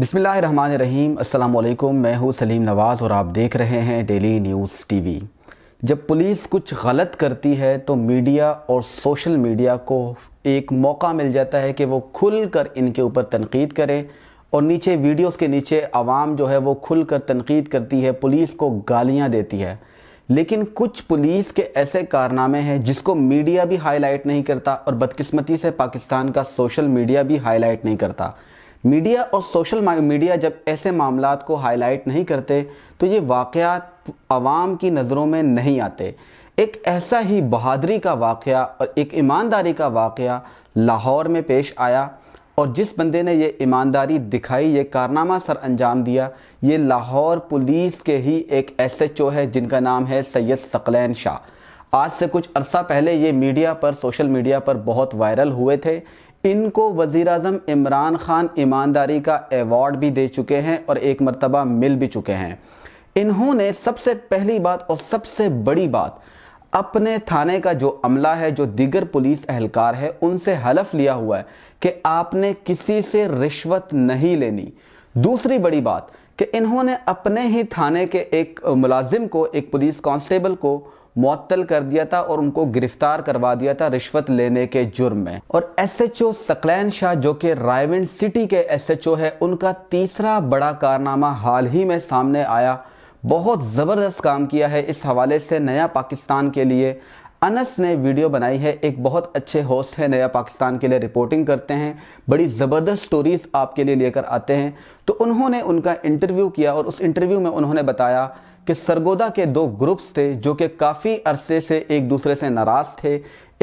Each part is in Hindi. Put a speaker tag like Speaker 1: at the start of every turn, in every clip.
Speaker 1: बिसमीम अल्लाम मैं हूँ सलीम नवाज़ और आप देख रहे हैं डेली न्यूज़ टीवी जब पुलिस कुछ गलत करती है तो मीडिया और सोशल मीडिया को एक मौका मिल जाता है कि वो खुल कर इनके ऊपर तनकीद करें और नीचे वीडियोस के नीचे आवाम जो है वो खुल कर तनकीद करती है पुलिस को गालियाँ देती है लेकिन कुछ पुलिस के ऐसे कारनामे हैं जिसको मीडिया भी हाईलाइट नहीं करता और बदकिस्मती से पाकिस्तान का सोशल मीडिया भी हाईलाइट नहीं करता मीडिया और सोशल मीडिया जब ऐसे मामला को हाईलाइट नहीं करते तो ये वाक़ आवाम की नज़रों में नहीं आते एक ऐसा ही बहादरी का वाक़ और एक ईमानदारी का वाक़ लाहौर में पेश आया और जिस बंदे ने ये ईमानदारी दिखाई ये कारनामा सर अंजाम दिया ये लाहौर पुलिस के ही एक एस एच ओ है जिनका नाम है सैयद सकलैन शाह आज से कुछ अरसा पहले ये मीडिया पर सोशल मीडिया पर बहुत वायरल हुए थे इनको वजीर अजम इमरान ख़ान ईमानदारी का एवॉर्ड भी दे चुके हैं और एक मरतबा मिल भी चुके हैं इन्होंने सबसे पहली बात और सबसे बड़ी बात अपने थाने का जो अमला है जो दिगर पुलिस अहलकार है उनसे हलफ लिया हुआ है कि आपने किसी से रिश्वत नहीं लेनी दूसरी बड़ी बात कि इन्होंने अपने ही थाने के एक मुलाजिम को एक पुलिस कांस्टेबल को मअतल कर दिया था और उनको गिरफ्तार करवा दिया था रिश्वत लेने के जुर्म में और S H O Saqlain Shah जो कि रायविंड सिटी के एस एच ओ है उनका तीसरा बड़ा कारनामा हाल ही में सामने आया बहुत ज़बरदस्त काम किया है इस हवाले से नया पाकिस्तान के लिए अनस ने वीडियो बनाई है एक बहुत अच्छे होस्ट है नया पाकिस्तान के लिए रिपोर्टिंग करते हैं बड़ी ज़बरदस्त स्टोरीज़ आपके लिए लेकर आते हैं तो उन्होंने उनका इंटरव्यू किया और उस इंटरव्यू में उन्होंने बताया कि सरगोदा के दो ग्रुप्स थे जो कि काफ़ी अरसे से एक दूसरे से नाराज़ थे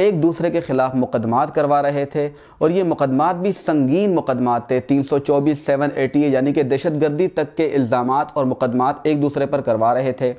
Speaker 1: एक दूसरे के ख़िलाफ़ मुकदमात करवा रहे थे और ये मुकदमात भी संगीन मुकदमात थे तीन सौ चौबीस सेवन एटी यानी कि दहशत गर्दी तक के इल्ज़ाम और मुकदमात एक दूसरे पर करवा रहे थे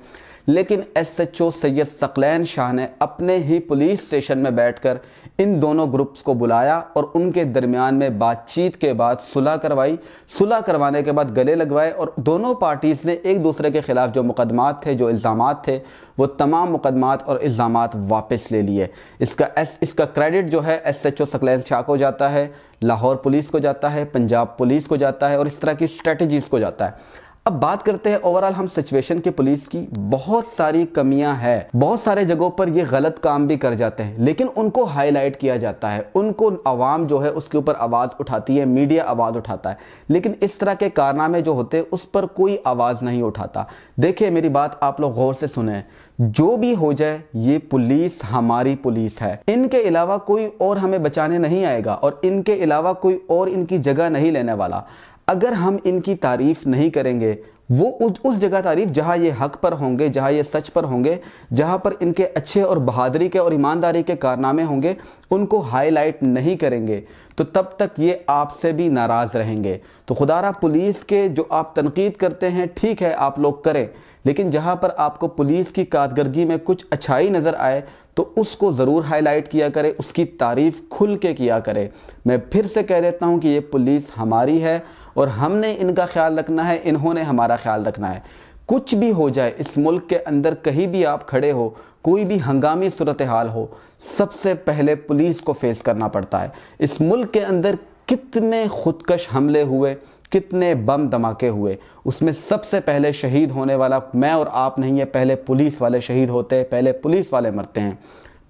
Speaker 1: लेकिन S H O Syed Saqlain Shah ने अपने ही पुलिस स्टेशन में बैठकर इन दोनों ग्रुप्स को बुलाया और उनके दरमियान में बातचीत के बाद सुलह करवाई सुलह करवाने के बाद गले लगवाए और दोनों पार्टीज़ ने एक दूसरे के ख़िलाफ़ जो मुकदमात थे जो इल्ज़ाम थे वो तमाम मुकदमात और इल्ज़ाम वापस ले लिए इसका एस इसका क्रेडिट जो है S H O Saqlain Shah को जाता है लाहौर पुलिस को जाता है पंजाब पुलिस को जाता है और इस तरह की स्ट्रेटजीज़ को जाता है अब बात करते हैं ओवरऑल हम सिचुएशन की पुलिस की बहुत सारी कमियां है बहुत सारे जगहों पर ये गलत काम भी कर जाते हैं लेकिन उनको हाईलाइट किया जाता है उनको आवाम जो है उसके ऊपर आवाज़ उठाती है मीडिया आवाज़ उठाता है लेकिन इस तरह के कारनामे जो होते हैं उस पर कोई आवाज़ नहीं उठाता देखिए मेरी बात आप लोग गौर से सुने जो भी हो जाए ये पुलिस हमारी पुलिस है इनके अलावा कोई और हमें बचाने नहीं आएगा और इनके अलावा कोई और इनकी जगह नहीं लेने वाला अगर हम इनकी तारीफ नहीं करेंगे वो उस जगह तारीफ जहाँ ये हक पर होंगे जहाँ ये सच पर होंगे जहाँ पर इनके अच्छे और बहादरी के और ईमानदारी के कारनामे होंगे उनको हाईलाइट नहीं करेंगे तो तब तक ये आपसे भी नाराज़ रहेंगे तो खुदारा पुलिस के जो आप तनकीद करते हैं ठीक है आप लोग करें लेकिन जहाँ पर आपको पुलिस की कारदगी में कुछ अच्छाई नज़र आए तो उसको ज़रूर हाईलाइट किया करें उसकी तारीफ़ खुल के किया करें मैं फिर से कह देता हूँ कि ये पुलिस हमारी है और हमने इनका ख्याल रखना है इन्होंने हमारा ख्याल रखना है कुछ भी हो जाए इस मुल्क के अंदर कहीं भी आप खड़े हो कोई भी हंगामी सूरत हाल हो सबसे पहले पुलिस को फेस करना पड़ता है इस मुल्क के अंदर कितने खुदकश हमले हुए कितने बम धमाके हुए उसमें सबसे पहले शहीद होने वाला मैं और आप नहीं है पहले पुलिस वाले शहीद होते हैं पहले पुलिस वाले मरते हैं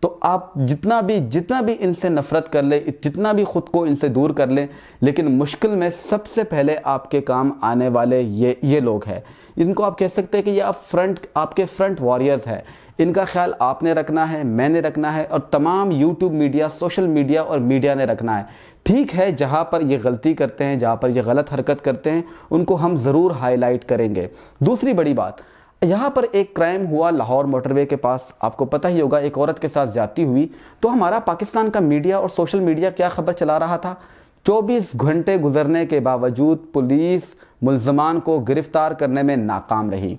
Speaker 1: तो आप जितना भी जितना भी इनसे नफरत कर ले जितना भी ख़ुद को इनसे दूर कर ले, लेकिन मुश्किल में सबसे पहले आपके काम आने वाले ये ये लोग हैं इनको आप कह सकते हैं कि ये आप फ्रंट आपके फ्रंट वॉरियर्स हैं इनका ख्याल आपने रखना है मैंने रखना है और तमाम यूट्यूब मीडिया सोशल मीडिया और मीडिया ने रखना है ठीक है जहाँ पर ये गलती करते हैं जहाँ पर ये गलत हरकत करते हैं उनको हम ज़रूर हाईलाइट करेंगे दूसरी बड़ी बात यहाँ पर एक क्राइम हुआ लाहौर मोटरवे के पास आपको पता ही होगा एक औरत के साथ जाती हुई तो हमारा पाकिस्तान का मीडिया और सोशल मीडिया क्या खबर चला रहा था 24 घंटे गुजरने के बावजूद पुलिस मुलजमान को गिरफ्तार करने में नाकाम रही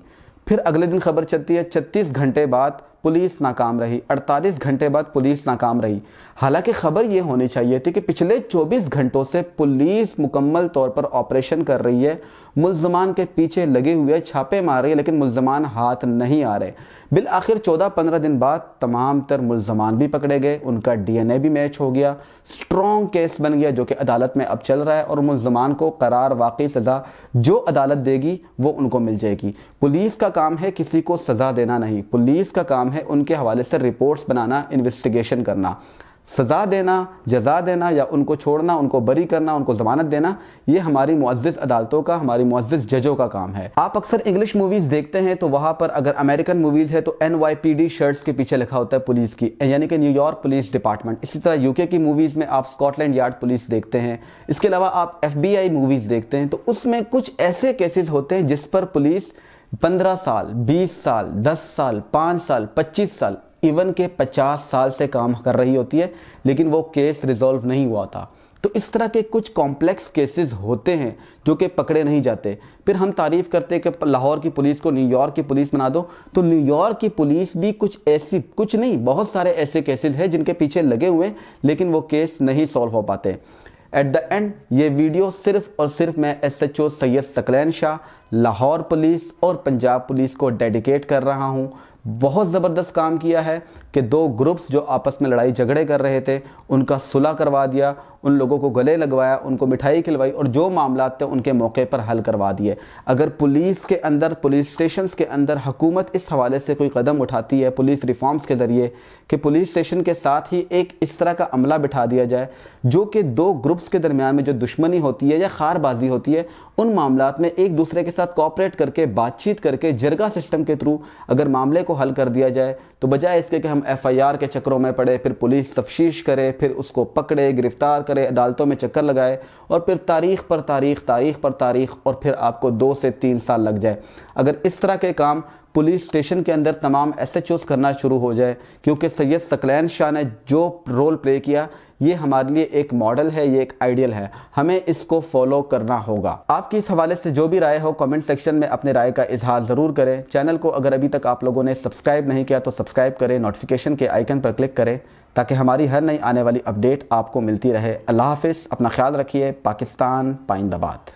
Speaker 1: फिर अगले दिन खबर चलती है छत्तीस घंटे बाद पुलिस नाकाम रही 48 घंटे बाद पुलिस नाकाम रही हालांकि खबर ये होनी चाहिए थी कि पिछले 24 घंटों से पुलिस मुकम्मल तौर पर ऑपरेशन कर रही है मुलजमान के पीछे लगे हुए छापे मार रही है लेकिन मुलजमान हाथ नहीं आ रहे बिल आखिर चौदह पंद्रह दिन बाद तमाम तर मुलजमान भी पकड़े गए उनका डीएनए भी मैच हो गया स्ट्रॉन्ग केस बन गया जो कि अदालत में अब चल रहा है और मुलजमान को करार वाकई सज़ा जो अदालत देगी वो उनको मिल जाएगी पुलिस का काम है किसी को सज़ा देना नहीं पुलिस का काम है है उनके हवाले से रिपोर्ट्स बनाना इन्वेस्टिगेशन करना सज़ा देना जजा देना या उनको छोड़ना उनको बरी करना उनको ज़मानत देना ये हमारी मुआज़ अदालतों का हमारी मुआज़ जजों का काम है आप अक्सर इंग्लिश मूवीज़ देखते हैं तो वहाँ पर अगर अमेरिकन मूवीज़ है तो N Y P D shirts के पीछे लिखा होता है पुलिस की यानी कि न्यूयॉर्क पुलिस डिपार्टमेंट इसी तरह यूके की मूवीज़ में आप स्कॉटलैंड यार्ड पुलिस देखते हैं इसके अलावा आप एफ बी आई मूवीज़ देखते हैं तो उसमें कुछ ऐसे केसेज होते हैं जिस पर पुलिस पंद्रह साल बीस साल दस साल पाँच साल पच्चीस साल इवन के पचास साल से काम कर रही होती है लेकिन वो केस रिजॉल्व नहीं हुआ था तो इस तरह के कुछ कॉम्प्लेक्स केसेस होते हैं जो कि पकड़े नहीं जाते फिर हम तारीफ़ करते हैं कि लाहौर की पुलिस को न्यूयॉर्क की पुलिस बना दो तो न्यूयॉर्क की पुलिस भी कुछ ऐसी कुछ नहीं बहुत सारे ऐसे केसेस हैं जिनके पीछे लगे हुए लेकिन वो केस नहीं सॉल्व हो पाते एट द एंड ये वीडियो सिर्फ और सिर्फ मैं S H O Syed Saqlain Shah Lahore police और पंजाब पुलिस को डेडिकेट कर रहा हूँ बहुत ज़बरदस्त काम किया है कि दो ग्रुप्स जो आपस में लड़ाई झगड़े कर रहे थे उनका सुलह करवा दिया उन लोगों को गले लगवाया उनको मिठाई खिलवाई और जो मामला थे उनके मौके पर हल करवा दिए अगर पुलिस के अंदर पुलिस स्टेशन के अंदर हुकूमत इस हवाले से कोई कदम उठाती है पुलिस रिफॉर्म्स के ज़रिए कि पुलिस स्टेशन के साथ ही एक इस तरह का अमला बिठा दिया जाए जो कि दो ग्रुप्स के दरमियान में जो दुश्मनी होती है या खारबाजी होती है उन मामला में एक दूसरे के साथ कॉपरेट करके बातचीत करके जरगा सिस्टम के थ्रू अगर मामले को हल कर दिया जाए तो बजाय इसके कि हम एफआईआर के चक्करों में पड़े फिर पुलिस तफ्शीश करे फिर उसको पकड़े गिरफ्तार करे अदालतों में चक्कर लगाए और फिर तारीख पर तारीख तारीख पर तारीख और फिर आपको दो से तीन साल लग जाए अगर इस तरह के काम पुलिस स्टेशन के अंदर तमाम एस एच करना शुरू हो जाए क्योंकि सैयद सकलैन शाह ने जो रोल प्ले किया ये हमारे लिए एक मॉडल है ये एक आइडियल है हमें इसको फॉलो करना होगा आपकी इस हवाले से जो भी राय हो कमेंट सेक्शन में अपने राय का इजहार ज़रूर करें चैनल को अगर अभी तक आप लोगों ने सब्सक्राइब नहीं किया तो सब्सक्राइब करें नोटिफिकेशन के आइकन पर क्लिक करें ताकि हमारी हर नई आने वाली अपडेट आपको मिलती रहे अल्लाह हाफिज़ अपना ख्याल रखिए पाकिस्तान पाइंदाबाद